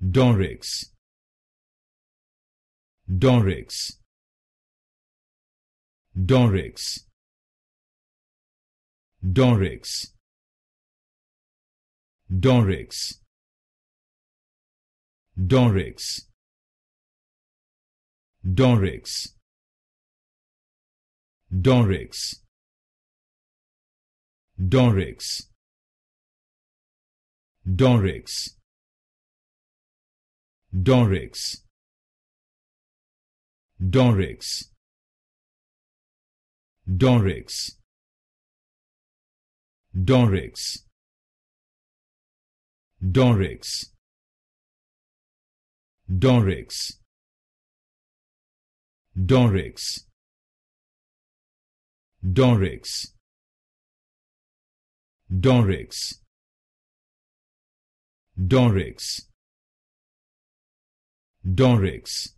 Dorix Dorix Dorix Dorix Dorix Dorix Dorix Dorix Dorix Dorix Dorix Dorix Dorix Dorix Dorix Dorix Dorix Dorix Dorix Dorix Dorix.